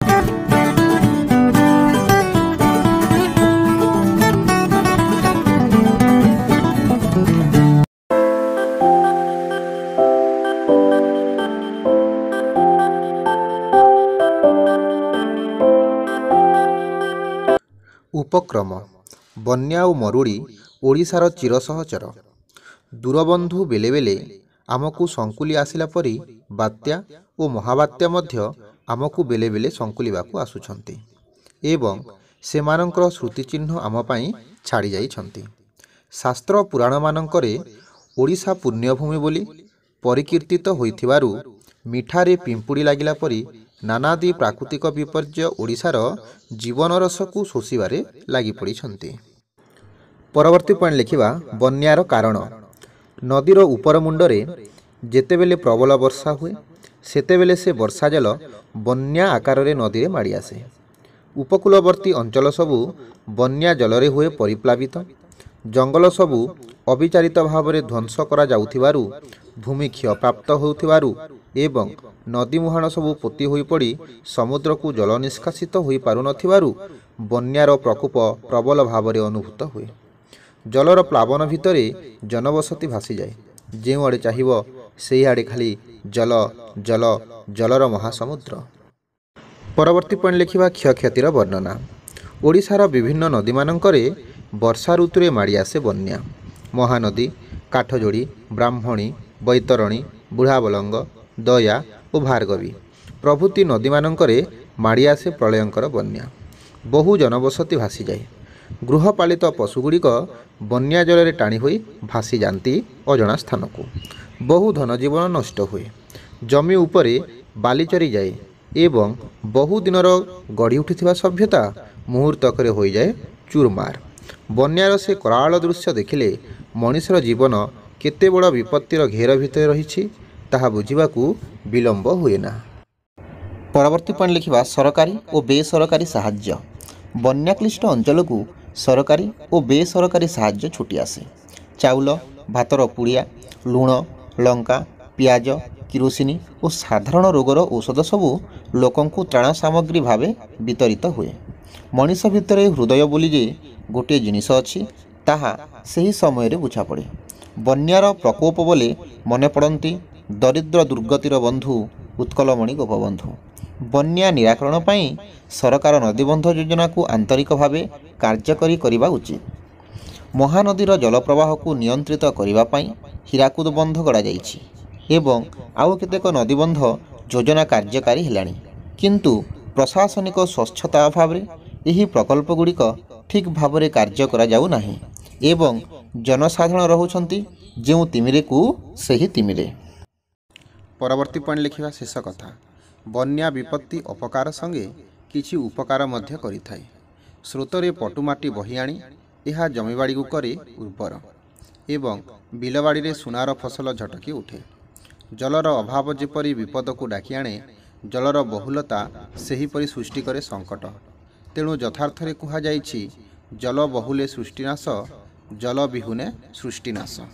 ଉପକ୍ରମ ବନ୍ୟା ଓ ମରୁଡ଼ି ଓଡ଼ିଶାର ଚିରସହଚର ଦୂରବନ୍ଧୁ ବେଳେବେଳେ ଆମକୁ ସଙ୍କୁଲି ଆସିଲା ପରି ବାତ୍ୟା ଓ ମହାବାତ୍ୟା ମଧ୍ୟ ଆମକୁ ବେଳେବେଳେ ସଙ୍କୁଲିବାକୁ ଆସୁଛନ୍ତି ଏବଂ ସେମାନଙ୍କର ସ୍ମୃତିଚିହ୍ନ ଆମ ପାଇଁ ଛାଡ଼ିଯାଇଛନ୍ତି ଶାସ୍ତ୍ର ପୁରାଣମାନଙ୍କରେ ଓଡ଼ିଶା ପୁଣ୍ୟଭୂମି ବୋଲି ପରିକୀର୍ତ୍ତିତ ହୋଇଥିବାରୁ ମିଠାରେ ପିମ୍ପୁଡ଼ି ଲାଗିଲା ପରି ନାନାଦି ପ୍ରାକୃତିକ ବିପର୍ଯ୍ୟ ଓଡ଼ିଶାର ଜୀବନରସକୁ ଶୋଷିବାରେ ଲାଗିପଡ଼ିଛନ୍ତି ପରବର୍ତ୍ତୀ ପଏଣ୍ଟ ଲେଖିବା ବନ୍ୟାର କାରଣ ନଦୀର ଉପର ମୁଣ୍ଡରେ ଯେତେବେଳେ ପ୍ରବଳ ବର୍ଷା ହୁଏ ସେତେବେଳେ ସେ ବର୍ଷା ଜଳ ବନ୍ୟା ଆକାରରେ ନଦୀରେ ମାଡ଼ି ଆସେ ଉପକୂଳବର୍ତ୍ତୀ ଅଞ୍ଚଳ ସବୁ ବନ୍ୟା ଜଳରେ ହୁଏ ପରିପ୍ଲାବିତ ଜଙ୍ଗଲ ସବୁ ଅବିଚାରିତ ଭାବରେ ଧ୍ୱଂସ କରାଯାଉଥିବାରୁ ଭୂମି କ୍ଷୟପ୍ରାପ୍ତ ହେଉଥିବାରୁ ଏବଂ ନଦୀମୁହାଣ ସବୁ ପୋତି ହୋଇପଡ଼ି ସମୁଦ୍ରକୁ ଜଳ ନିଷ୍କାସିତ ହୋଇପାରୁନଥିବାରୁ ବନ୍ୟାର ପ୍ରକୋପ ପ୍ରବଳ ଭାବରେ ଅନୁଭୂତ ହୁଏ ଜଳର ପ୍ଲାବନ ଭିତରେ ଜନବସତି ଭାସିଯାଏ ଯେଉଁଆଡ଼େ ଚାହିଁବ ସେଇଆଡ଼େ ଖାଲି ଜଳ ଜଲ ଜଳର ମହାସମୁଦ୍ର ପରବର୍ତ୍ତୀ ପଏଣ୍ଟ ଲେଖିବା କ୍ଷୟକ୍ଷତିର ବର୍ଣ୍ଣନା ଓଡ଼ିଶାର ବିଭିନ୍ନ ନଦୀମାନଙ୍କରେ ବର୍ଷା ଋତୁରେ ମାଡ଼ି ଆସେ ବନ୍ୟା ମହାନଦୀ କାଠଯୋଡ଼ି ବ୍ରାହ୍ମଣୀ ବୈତରଣୀ ବୁଢ଼ାବଲଙ୍ଗ ଦୟା ଓ ଭାର୍ଗବୀ ପ୍ରଭୃତି ନଦୀମାନଙ୍କରେ ମାଡ଼ି ଆସେ ପ୍ରଳୟଙ୍କର ବନ୍ୟା ବହୁ ଜନବସତି ଭାସିଯାଏ ଗୃହପାଳିତ ପଶୁଗୁଡ଼ିକ ବନ୍ୟା ଜଳରେ ଟାଣି ହୋଇ ଭାସିଯାଆନ୍ତି ଅଜଣା ସ୍ଥାନକୁ ବହୁ ଧନଜୀବନ ନଷ୍ଟ ହୁଏ ଜମି ଉପରେ ବାଲି ଚରିଯାଏ ଏବଂ ବହୁଦିନର ଗଢ଼ି ଉଠିଥିବା ସଭ୍ୟତା ମୁହୂର୍ତ୍ତକରେ ହୋଇଯାଏ ଚୁରମାର ବନ୍ୟାର ସେ କରାଳ ଦୃଶ୍ୟ ଦେଖିଲେ ମଣିଷର ଜୀବନ କେତେ ବଡ଼ ବିପତ୍ତିର ଘେର ଭିତରେ ରହିଛି ତାହା ବୁଝିବାକୁ ବିଳମ୍ବ ହୁଏ ନା ପରବର୍ତ୍ତୀ ପଏଣ୍ଟ ଲେଖିବା ସରକାରୀ ଓ ବେସରକାରୀ ସାହାଯ୍ୟ ବନ୍ୟାକ୍ଳିଷ୍ଟ ଅଞ୍ଚଳକୁ ସରକାରୀ ଓ ବେସରକାରୀ ସାହାଯ୍ୟ ଛୁଟି ଆସେ ଚାଉଳ ଭାତର ପୁଡ଼ିଆ ଲୁଣ ଲଙ୍କା ପିଆଜ କିରୋସିନି ଓ ସାଧାରଣ ରୋଗର ଔଷଧ ସବୁ ଲୋକଙ୍କୁ ତ୍ରାଣ ସାମଗ୍ରୀ ଭାବେ ବିତରିତ ହୁଏ ମଣିଷ ଭିତରେ ହୃଦୟ ବୋଲି ଯେ ଗୋଟିଏ ଜିନିଷ ଅଛି ତାହା ସେହି ସମୟରେ ବୁଝାପଡ଼େ ବନ୍ୟାର ପ୍ରକୋପ ବୋଲି ମନେ ପଡ଼ନ୍ତି ଦରିଦ୍ର ଦୁର୍ଗତିର ବନ୍ଧୁ ଉତ୍କଳମଣି ଗୋପବନ୍ଧୁ ବନ୍ୟା ନିରାକରଣ ପାଇଁ ସରକାର ନଦୀବନ୍ଧ ଯୋଜନାକୁ ଆନ୍ତରିକ ଭାବେ କାର୍ଯ୍ୟକାରୀ କରିବା ଉଚିତ ମହାନଦୀର ଜଳପ୍ରବାହକୁ ନିୟନ୍ତ୍ରିତ କରିବା ପାଇଁ ହୀରାକୁଦ ବନ୍ଧ ଗଡ଼ାଯାଇଛି ଏବଂ ଆଉ କେତେକ ନଦୀବନ୍ଧ ଯୋଜନା କାର୍ଯ୍ୟକାରୀ ହେଲାଣି କିନ୍ତୁ ପ୍ରଶାସନିକ ସ୍ୱଚ୍ଛତା ଅଭାବରେ ଏହି ପ୍ରକଳ୍ପଗୁଡ଼ିକ ଠିକ୍ ଭାବରେ କାର୍ଯ୍ୟ କରାଯାଉନାହିଁ ଏବଂ ଜନସାଧାରଣ ରହୁଛନ୍ତି ଯେଉଁ ତିମିରେ କୁ ସେହି ତିମିରେ ପରବର୍ତ୍ତୀ ପଏଣ୍ଟ ଲେଖିବା ଶେଷ କଥା ବନ୍ୟା ବିପତ୍ତି ଅପକାର ସଙ୍ଗେ କିଛି ଉପକାର ମଧ୍ୟ କରିଥାଏ ସ୍ରୋତରେ ପଟୁମାଟି ବହି ଆଣି ଏହା ଜମିବାଡ଼ିକୁ କରେ ଉର୍ବର ଏବଂ ବିଲବାଡ଼ିରେ ସୁନାର ଫସଲ ଝଟକି ଉଠେ ଜଳର ଅଭାବ ଯେପରି ବିପଦକୁ ଡାକି ଆଣେ ଜଳର ବହୁଳତା ସେହିପରି ସୃଷ୍ଟି କରେ ସଙ୍କଟ ତେଣୁ ଯଥାର୍ଥରେ କୁହାଯାଇଛି ଜଳ ବହୁଲେ ସୃଷ୍ଟିନାଶ ଜଳ ବିହୁନେ ସୃଷ୍ଟିନାଶ